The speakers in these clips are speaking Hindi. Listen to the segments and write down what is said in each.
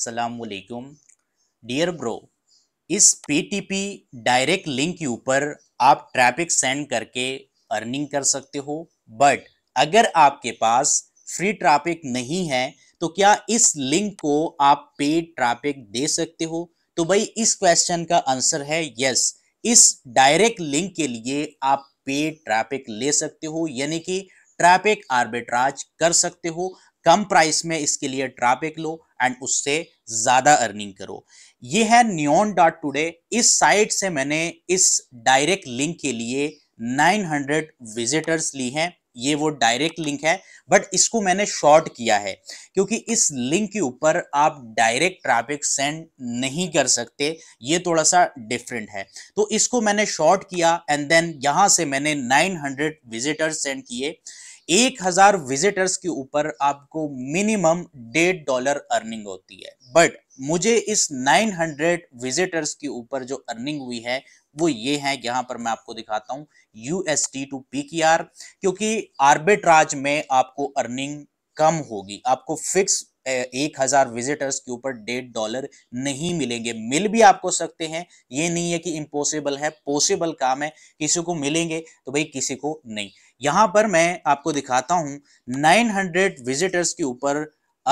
असलकुम डियर ब्रो इस पी डायरेक्ट लिंक के ऊपर आप ट्रैफिक सेंड करके अर्निंग कर सकते हो बट अगर आपके पास फ्री ट्रैफिक नहीं है तो क्या इस लिंक को आप पेड ट्रैफिक दे सकते हो तो भाई इस क्वेश्चन का आंसर है यस इस डायरेक्ट लिंक के लिए आप पेड ट्रैफिक ले सकते हो यानी कि ट्रैफिक आर्बिट्राज कर सकते हो कम प्राइस में इसके लिए ट्रैफिक लो एंड उससे ज़्यादा अर्निंग करो ये है न्योन डॉट टूडे इस साइट से मैंने इस डायरेक्ट लिंक के लिए 900 विजिटर्स ली हैं ये वो डायरेक्ट लिंक है बट इसको मैंने शॉर्ट किया है क्योंकि इस लिंक के ऊपर आप डायरेक्ट ट्रैफिक सेंड नहीं कर सकते ये थोड़ा सा डिफरेंट है तो इसको मैंने शॉर्ट किया एंड देन यहां से मैंने 900 विजिटर्स सेंड किए एक हजार विजिटर्स के ऊपर आपको मिनिमम डेढ़ डॉलर अर्निंग होती है बट मुझे इस 900 विजिटर्स के ऊपर जो अर्निंग हुई है वो ये है यहाँ पर मैं आपको दिखाता हूँ यूएसटी टू पी की आर क्योंकि आर्बिट्राज में आपको अर्निंग कम होगी आपको फिक्स एक हजार विजिटर्स के ऊपर डेढ़ डॉलर नहीं मिलेंगे मिल भी आपको सकते हैं ये नहीं है कि इम्पोसिबल है पॉसिबल काम है किसी को मिलेंगे तो भाई किसी को नहीं यहाँ पर मैं आपको दिखाता हूँ 900 विजिटर्स के ऊपर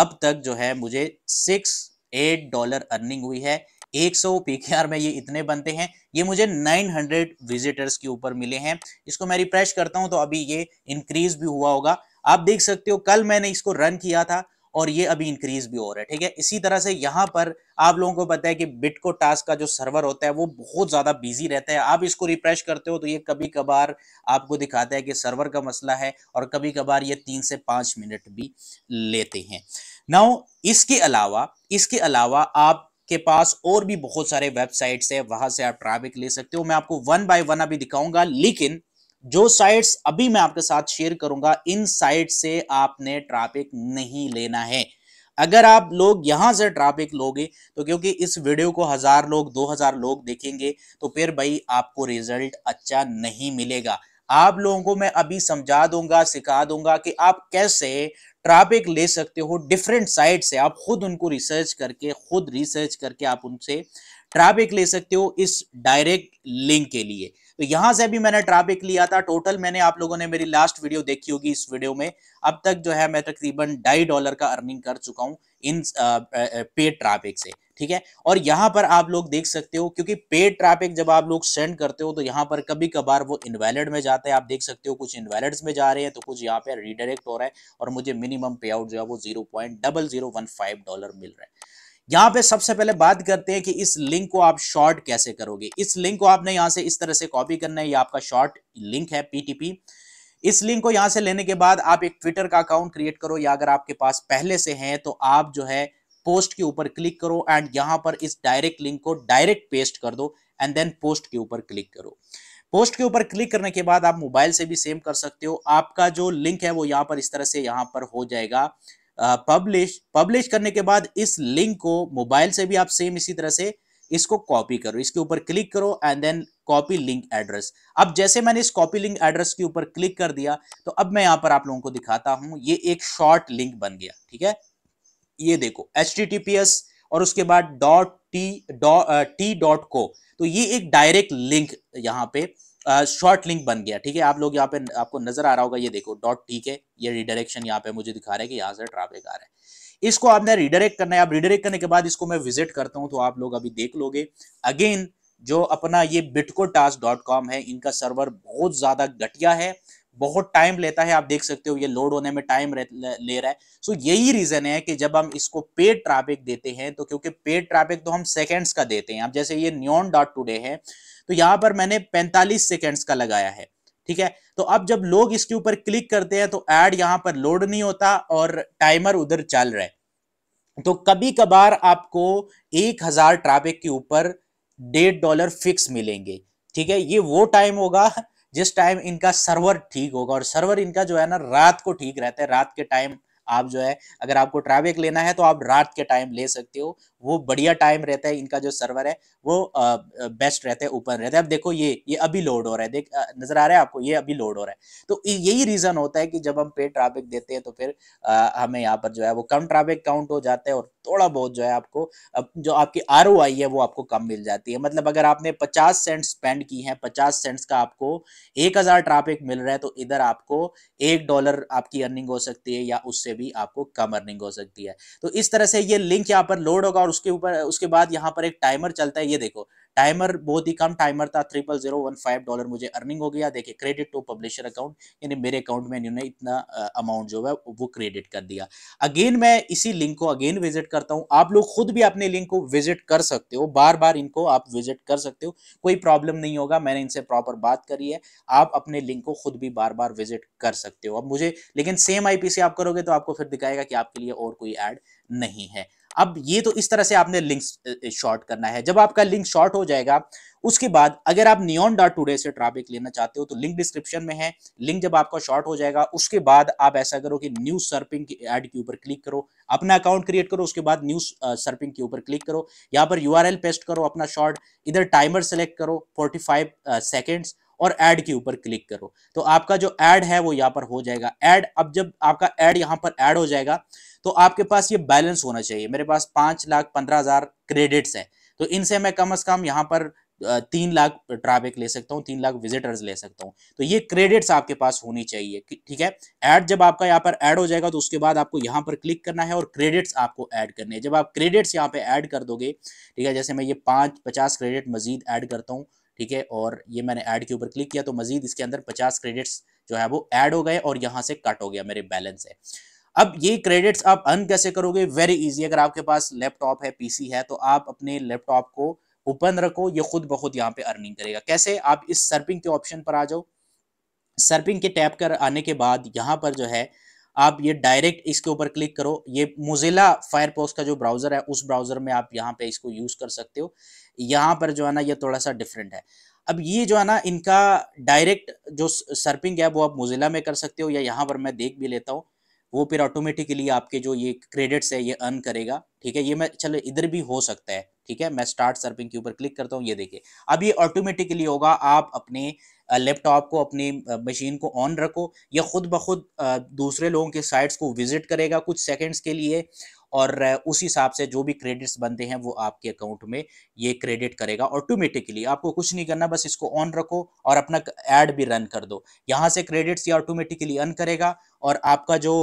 अब तक जो है मुझे सिक्स एट डॉलर अर्निंग हुई है 100 पीकेआर में ये इतने बनते हैं ये मुझे 900 विजिटर्स के ऊपर मिले हैं इसको मैं रिफ्रेश करता हूँ तो अभी ये इंक्रीज भी हुआ होगा आप देख सकते हो कल मैंने इसको रन किया था और ये अभी इंक्रीज भी हो रहा है ठीक है इसी तरह से यहाँ पर आप लोगों को पता है कि बिट को टास्क का जो सर्वर होता है वो बहुत ज़्यादा बिजी रहता है आप इसको रिफ्रेश करते हो तो ये कभी कभार आपको दिखाता है कि सर्वर का मसला है और कभी कभार ये तीन से पांच मिनट भी लेते हैं नाउ इसके अलावा इसके अलावा आप के पास और भी बहुत सारे वेबसाइट्स है वहां से आप ट्रैफिक ले सकते हो मैं आपको वन बाय वन अभी दिखाऊंगा लेकिन जो साइट्स अभी मैं आपके साथ शेयर करूंगा इन साइट से आपने ट्रैफिक नहीं लेना है अगर आप लोग यहां से ट्रैफिक लोगे तो क्योंकि इस वीडियो को हज़ार लोग दो हज़ार लोग देखेंगे तो फिर भाई आपको रिजल्ट अच्छा नहीं मिलेगा आप लोगों को मैं अभी समझा दूंगा सिखा दूंगा कि आप कैसे ट्रैफिक ले सकते हो डिफरेंट साइट से आप खुद उनको रिसर्च करके खुद रिसर्च करके आप उनसे ट्रैफिक ले सकते हो इस डायरेक्ट लिंक के लिए तो यहां से भी मैंने ट्रैफिक लिया था टोटल मैंने आप लोगों ने मेरी लास्ट वीडियो देखी होगी इस वीडियो में अब तक जो है मैं तकरीबन ढाई डॉलर का अर्निंग कर चुका हूँ इन पेड ट्रैफिक से ठीक है और यहाँ पर आप लोग देख सकते हो क्योंकि पेड ट्रैफिक जब आप लोग सेंड करते हो तो यहाँ पर कभी कभार वो इनवैलिड में जाते हैं आप देख सकते हो कुछ इनवैलिड्स में जा रहे हैं तो कुछ यहाँ पे रिडायरेक्ट हो रहा है और मुझे मिनिमम पे आउट जो है वो zero point double zero one five dollar मिल रहा है यहां पे सबसे पहले बात करते हैं कि इस लिंक को आप शॉर्ट कैसे करोगे इस लिंक को आपने यहां से इस तरह से कॉपी करना है ये आपका शॉर्ट लिंक है पीटीपी इस लिंक को यहां से लेने के बाद आप एक ट्विटर का अकाउंट क्रिएट करो या अगर आपके पास पहले से है तो आप जो है पोस्ट के ऊपर क्लिक करो एंड यहां पर इस डायरेक्ट लिंक को डायरेक्ट पेस्ट कर दो एंड देन पोस्ट के ऊपर क्लिक करो पोस्ट के ऊपर क्लिक करने के बाद आप मोबाइल से भी सेम कर सकते हो आपका जो लिंक है वो यहाँ पर इस तरह से यहाँ पर हो जाएगा पब्लिश पब्लिश करने के बाद इस लिंक को मोबाइल से भी आप सेम इसी तरह से इसको कॉपी करो इसके ऊपर क्लिक करो and then copy link address अब जैसे मैंने इस कॉपी लिंक एड्रेस के ऊपर क्लिक कर दिया तो अब मैं यहां पर आप लोगों को दिखाता हूं ये एक शॉर्ट लिंक बन गया ठीक है ये देखो एच और उसके बाद dot T dot T dot को तो ये एक डायरेक्ट लिंक यहां पे शॉर्ट लिंक बन गया ठीक है आप लोग यहाँ पे आपको नजर आ रहा होगा ये देखो डॉट ठीक है ये रिडायरेक्शन यहाँ पे मुझे दिखा रहा है कि यहाँ से ट्रैफिक आ रहा है इसको आपने रिडायरेक्ट करना है आप रिडायरेक्ट करने के बाद इसको मैं विजिट करता हूँ तो आप लोग अभी देख लोगे अगेन जो अपना ये बिटको टास्क डॉट कॉम है इनका सर्वर बहुत ज़्यादा घटिया है बहुत टाइम लेता है आप देख सकते हो ये लोड होने में टाइम ले रहा है सो so, यही रीजन है कि जब हम इसको पेड ट्रैफिक देते हैं तो क्योंकि पेड ट्रैफिक तो हम सेकेंड्स का देते हैं अब जैसे ये न्योन डॉट टूडे है तो यहाँ पर मैंने पैंतालीस सेकेंड्स का लगाया है ठीक है तो अब जब लोग इसके ऊपर क्लिक करते हैं तो एड यहाँ पर लोड नहीं होता और टाइमर उधर चल रहा है तो कभी कभार आपको एक हजार ट्रैफिक के ऊपर डेढ़ डॉलर फिक्स मिलेंगे ठीक है ये वो टाइम होगा जिस टाइम इनका सर्वर ठीक होगा और सर्वर इनका जो है ना रात को ठीक रहता है रात के टाइम आप जो है अगर आपको ट्रैवेक लेना है तो आप रात के टाइम ले सकते हो वो बढ़िया टाइम रहता है इनका जो सर्वर है वो बेस्ट रहता है ओपन रहता है अब देखो ये ये अभी लोड हो रहा है देख नजर आ रहा है आपको ये अभी लोड हो रहा है तो यही रीज़न होता है कि जब हम पे ट्रैफिक देते हैं तो फिर आ, हमें यहाँ पर जो है वो कम ट्रैफिक काउंट हो जाता है और थोड़ा बहुत जो है आपको जो आपकी आर है वो आपको कम मिल जाती है मतलब अगर आपने पचास सेंट स्पेंड की है पचास सेंट्स का आपको एक हज़ार ट्रैफिक मिल रहा है तो इधर आपको एक डॉलर आपकी अर्निंग हो सकती है या उससे भी आपको कम अर्निंग हो सकती है तो इस तरह से ये लिंक यहाँ पर लोड होगा और उसके ऊपर उसके बाद यहाँ पर एक टाइमर चलता है ये देखो टाइमर बहुत ही कम टाइमर था triple zero one five dollar मुझे अर्निंग हो गया देखिए क्रेडिट टू पब्लिशर अकाउंट यानी मेरे अकाउंट में इन्होंने इतना अमाउंट जो है वो क्रेडिट कर दिया अगेन मैं इसी लिंक को अगेन विजिट करता हूँ आप लोग खुद भी अपने लिंक को विजिट कर सकते हो बार बार इनको आप विजिट कर सकते हो कोई प्रॉब्लम नहीं होगा मैंने इनसे प्रॉपर बात करी है आप अपने लिंक को खुद भी बार बार विजिट कर सकते हो अब मुझे लेकिन सेम आई से आप करोगे तो आपको फिर दिखाएगा कि आपके लिए और कोई एड नहीं है अब ये तो इस तरह से आपने लिंक शॉर्ट करना है जब आपका लिंक शॉर्ट हो जाएगा उसके बाद अगर आप नियॉन डॉट टूडे से ट्रैफिक लेना चाहते हो तो लिंक डिस्क्रिप्शन में है लिंक जब आपका शॉर्ट हो जाएगा उसके बाद आप ऐसा करो कि न्यू सर्पिंग एड के ऊपर क्लिक करो अपना अकाउंट क्रिएट करो उसके बाद न्यू सर्पिंग के ऊपर क्लिक करो यहाँ पर यू पेस्ट करो अपना शॉर्ट इधर टाइमर सेलेक्ट करो फोर्टी फाइव सेकेंड्स और ऐड के ऊपर क्लिक करो तो आपका जो ऐड है वो यहाँ पर हो जाएगा ऐड अब जब आपका ऐड यहाँ पर ऐड हो जाएगा तो आपके पास ये बैलेंस होना चाहिए मेरे पास पांच लाख पंद्रह हज़ार क्रेडिट्स है तो इनसे मैं कम अज़ कम यहाँ पर तीन लाख ट्रैफिक ले सकता हूँ तीन लाख विजिटर्स ले सकता हूँ तो ये क्रेडिट्स आपके पास होनी चाहिए ठीक है ऐड जब आपका यहाँ पर ऐड हो जाएगा तो उसके बाद आपको यहाँ पर क्लिक करना है और क्रेडिट्स आपको ऐड करने हैं जब आप क्रेडिट्स यहाँ पे ऐड कर दोगे ठीक है जैसे मैं ये पाँच पचास क्रेडिट मजीद ऐड करता हूँ ठीक है और ये मैंने ऐड के ऊपर क्लिक किया तो मजीद इसके अंदर पचास क्रेडिट्स जो है वो ऐड हो गए और यहाँ से कट हो गया मेरे बैलेंस है अब ये क्रेडिट्स आप अर्न कैसे करोगे वेरी इजी अगर आपके पास लैपटॉप है पीसी है तो आप अपने लैपटॉप को ओपन रखो ये खुद बहुत यहाँ पे अर्निंग करेगा कैसे आप इस सर्पिंग के ऑप्शन पर आ जाओ सर्पिंग के टैप कर आने के बाद यहाँ पर जो है आप ये डायरेक्ट इसके ऊपर क्लिक करो ये मोजिला फायरपोस का जो ब्राउज़र है उस ब्राउज़र में आप यहाँ पे इसको यूज़ कर सकते हो यहाँ पर जो है ना ये थोड़ा सा डिफरेंट है अब ये जो है ना इनका डायरेक्ट जो सर्पिंग है वो आप मोजिला में कर सकते हो या यहाँ पर मैं देख भी लेता हूँ वो फिर ऑटोमेटिकली आपके जो ये क्रेडिट्स है ये अर्न करेगा ठीक है ये मैं चलो इधर भी हो सकता है ठीक है मैं स्टार्ट सर्पिंग के ऊपर क्लिक करता हूँ ये देखिए अब ये ऑटोमेटिकली होगा आप अपने लैपटॉप को अपनी मशीन को ऑन रखो या खुद ब खुद दूसरे लोगों के साइट्स को विजिट करेगा कुछ सेकेंड्स के लिए और उस हिसाब से जो भी क्रेडिट्स बनते हैं वो आपके अकाउंट में ये क्रेडिट करेगा ऑटोमेटिकली आपको कुछ नहीं करना बस इसको ऑन रखो और अपना एड भी रन कर दो यहाँ से क्रेडिट्स ये ऑटोमेटिकली अन करेगा और आपका जो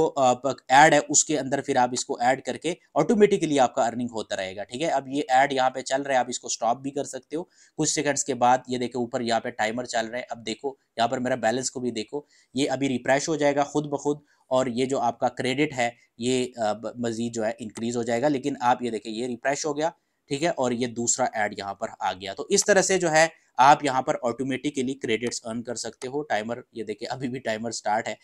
ऐड है उसके अंदर फिर आप इसको ऐड करके ऑटोमेटिकली आपका अर्निंग होता रहेगा ठीक है अब ये ऐड यहाँ पे चल रहा है आप इसको स्टॉप भी कर सकते हो कुछ सेकंड्स के बाद ये देखो ऊपर यहाँ पे टाइमर चल रहा है अब देखो यहाँ पर मेरा बैलेंस को भी देखो ये अभी रिफ्रेश हो जाएगा खुद ब खुद और ये जो आपका क्रेडिट है ये मज़ीद जो है इंक्रीज़ हो जाएगा लेकिन आप ये देखिए ये रिफ्रेश हो गया ठीक है और ये दूसरा ऐड यहाँ पर आ गया तो इस तरह से जो है आप यहाँ पर ऑटोमेटिकली क्रेडिट्स अर्न कर सकते हो टाइमर ये देखिए अभी भी टाइमर स्टार्ट है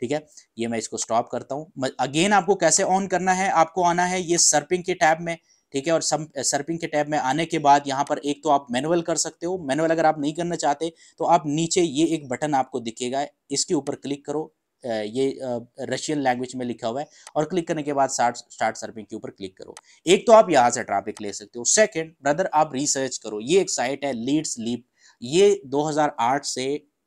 ठीक है ये मैं इसको स्टॉप करता हूँ अगेन आपको कैसे ऑन करना है आपको आना है ये सर्पिंग के टैब में ठीक है और सम सर्पिंग के टैब में आने के बाद यहाँ पर एक तो आप मैनुअल कर सकते हो मैनुअल अगर आप नहीं करना चाहते तो आप नीचे ये एक बटन आपको दिखेगा इसके ऊपर क्लिक करो ये रशियन लैंग्वेज में लिखा हुआ है और क्लिक करने के बाद स्टार्ट स्टार्ट सर्फिंग के ऊपर क्लिक करो एक तो आप यहाँ से ट्रैफिक ले सकते हो सेकंड ब्रदर आप रिसर्च करो ये एक साइट है लीड्स लीप ये 2008 से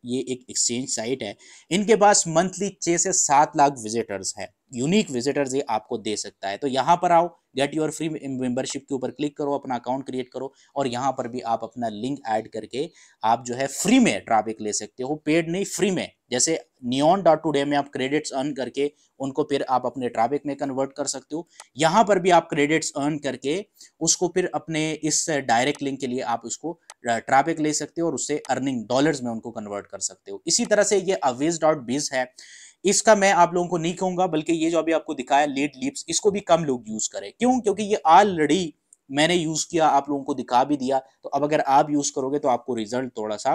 ये एक एक्सचेंज साइट है इनके पास मंथली छः से सात लाख विजिटर्स है यूनिक विजिटर्स ये आपको दे सकता है तो यहाँ पर आओ गेट योर फ्री मेंबरशिप के ऊपर क्लिक करो अपना अकाउंट क्रिएट करो और यहाँ पर भी आप अपना लिंक ऐड करके आप जो है फ्री में ट्रैफिक ले सकते हो पेड नहीं फ्री में जैसे नियॉन डॉट टूडे में आप क्रेडिट्स अर्न करके उनको फिर आप अपने ट्रैफिक में कन्वर्ट कर सकते हो यहाँ पर भी आप क्रेडिट्स अर्न करके उसको फिर अपने इस डायरेक्ट लिंक के लिए आप उसको ट्रैफिक ले सकते हो और उससे अर्निंग डॉलर्स में उनको कन्वर्ट कर सकते हो इसी तरह से ये अवेज डॉट बिज है इसका मैं आप लोगों को नहीं कहूंगा बल्कि ये जो अभी आपको दिखाया लीड लिप्स इसको भी कम लोग यूज करें क्यों क्योंकि ये ऑलरेडी मैंने यूज़ किया आप लोगों को दिखा भी दिया तो अब अगर आप यूज़ करोगे तो आपको रिजल्ट थोड़ा सा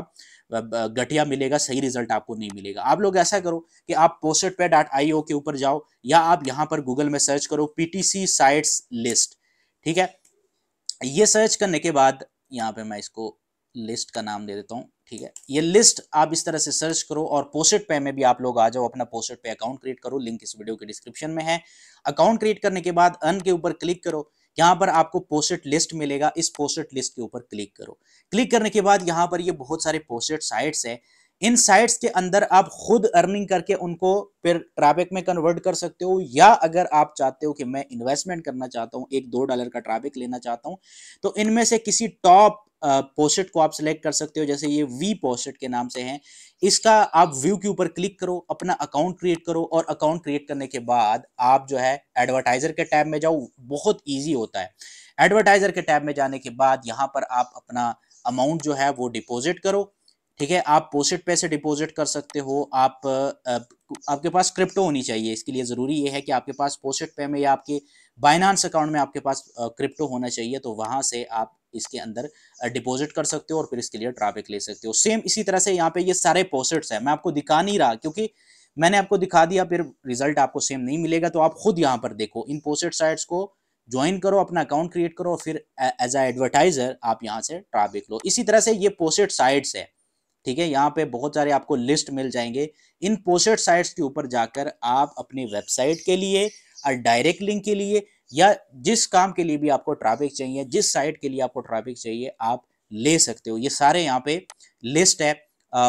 घटिया मिलेगा सही रिजल्ट आपको नहीं मिलेगा आप लोग ऐसा करो कि आप पोस्टेड पे डॉट आई के ऊपर जाओ या आप यहाँ पर गूगल में सर्च करो पीटीसी साइट्स लिस्ट ठीक है ये सर्च करने के बाद यहाँ पे मैं इसको लिस्ट का नाम दे देता हूँ ठीक है ये लिस्ट आप इस तरह से सर्च करो और पोस्टेड पे में भी आप लोग आ जाओ अपना पोस्टेड पे अकाउंट क्रिएट करो लिंक इस वीडियो के डिस्क्रिप्शन में है अकाउंट क्रिएट करने के बाद अन के ऊपर क्लिक करो यहाँ पर आपको पोस्टेड लिस्ट मिलेगा इस पोस्टेड लिस्ट के ऊपर क्लिक करो क्लिक करने के बाद यहाँ पर ये बहुत सारे पोस्टेड साइट्स हैं इन साइट्स के अंदर आप खुद अर्निंग करके उनको फिर ट्रैफिक में कन्वर्ट कर सकते हो या अगर आप चाहते हो कि मैं इन्वेस्टमेंट करना चाहता हूँ एक दो डॉलर का ट्रैफिक लेना चाहता हूँ तो इनमें से किसी टॉप पोस्टेड को आप सिलेक्ट कर सकते हो जैसे ये वी पोस्टेड के नाम से हैं इसका आप व्यू के ऊपर क्लिक करो अपना अकाउंट क्रिएट करो और अकाउंट क्रिएट करने के बाद आप जो है एडवर्टाइज़र के टैब में जाओ बहुत ईजी होता है एडवर्टाइज़र के टैब में जाने के बाद यहाँ पर आप अपना अमाउंट जो है वो डिपॉजिट करो ठीक है आप पोस्टेड पैसे डिपॉजिट कर सकते हो आप आपके पास क्रिप्टो होनी चाहिए इसके लिए ज़रूरी ये है कि आपके पास पोस्टेड पे में या आपके बाइनांस अकाउंट में आपके पास क्रिप्टो होना चाहिए तो वहाँ से आप इसके अंदर डिपॉजिट कर सकते हो और फिर इसके लिए ट्राफिक ले सकते हो सेम इसी तरह से यहाँ पे ये सारे पॉसेट्स है मैं आपको दिखा नहीं रहा क्योंकि मैंने आपको दिखा दिया फिर रिजल्ट आपको सेम नहीं मिलेगा तो आप खुद यहाँ पर देखो इन पोस्टेड साइट्स को ज्वाइन करो अपना अकाउंट क्रिएट करो और फिर एज अ एडवर्टाइजर आप यहाँ से ट्राफिक लो इसी तरह से ये पोस्टेड साइट्स है ठीक है यहाँ पे बहुत सारे आपको लिस्ट मिल जाएंगे इन पोस्टेड साइट्स के ऊपर जाकर आप अपनी वेबसाइट के लिए और डायरेक्ट लिंक के लिए या जिस काम के लिए भी आपको ट्रैफिक चाहिए जिस साइट के लिए आपको ट्रैफिक चाहिए आप ले सकते हो ये सारे यहाँ पे लिस्ट है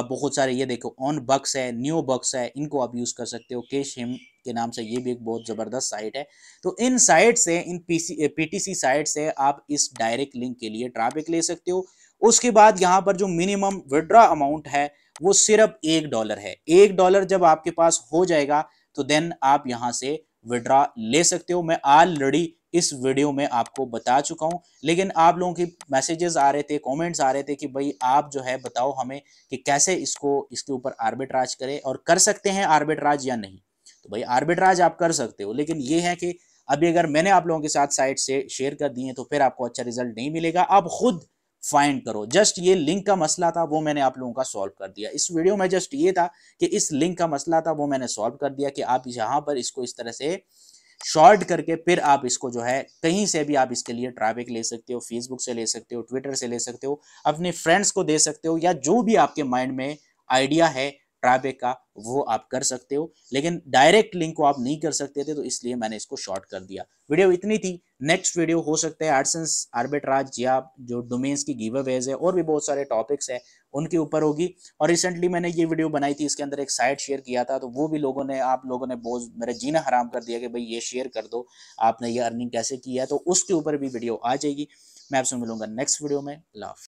बहुत सारे ये देखो ऑन बक्स है न्यू बक्स है इनको आप यूज़ कर सकते हो केश हिम के नाम से ये भी एक बहुत ज़बरदस्त साइट है तो इन साइट से इन पीसी पीटीसी साइट से आप इस डायरेक्ट लिंक के लिए ट्रैफिक ले सकते हो उसके बाद यहाँ पर जो मिनिमम विड्रा अमाउंट है वो सिर्फ एक डॉलर है एक डॉलर जब आपके पास हो जाएगा तो देन आप यहाँ से विड्रा ले सकते हो मैं ऑलरेडी इस वीडियो में आपको बता चुका हूं लेकिन आप लोगों की मैसेजेस आ रहे थे कमेंट्स आ रहे थे कि भाई आप जो है बताओ हमें कि कैसे इसको इसके ऊपर आर्बिट्राज करें और कर सकते हैं आर्बिट्राज या नहीं तो भाई आर्बिट्राज आप कर सकते हो लेकिन ये है कि अभी अगर मैंने आप लोगों के साथ साइट से शेयर कर दिए तो फिर आपको अच्छा रिजल्ट नहीं मिलेगा आप खुद फाइंड करो जस्ट ये लिंक का मसला था वो मैंने आप लोगों का सॉल्व कर दिया इस वीडियो में जस्ट ये था कि इस लिंक का मसला था वो मैंने सॉल्व कर दिया कि आप यहाँ पर इसको इस तरह से शॉर्ट करके फिर आप इसको जो है कहीं से भी आप इसके लिए ट्रैफिक ले सकते हो फेसबुक से ले सकते हो ट्विटर से ले सकते हो अपने फ्रेंड्स को दे सकते हो या जो भी आपके माइंड में आइडिया है ट्राबे का वो आप कर सकते हो लेकिन डायरेक्ट लिंक को आप नहीं कर सकते थे तो इसलिए मैंने इसको शॉर्ट कर दिया वीडियो इतनी थी नेक्स्ट वीडियो हो सकता है एडसेंस आर्बिट्राज या जो डोमेन्स की गिव अवेज है और भी बहुत सारे टॉपिक्स हैं उनके ऊपर होगी और रिसेंटली मैंने ये वीडियो बनाई थी इसके अंदर एक साइट शेयर किया था तो वो भी लोगों ने आप लोगों ने बहुत मेरा जीना हराम कर दिया कि भाई ये शेयर कर दो आपने ये अर्निंग कैसे की है तो उसके ऊपर भी वीडियो आ जाएगी मैं आपसे मिलूंगा नेक्स्ट वीडियो में लाफ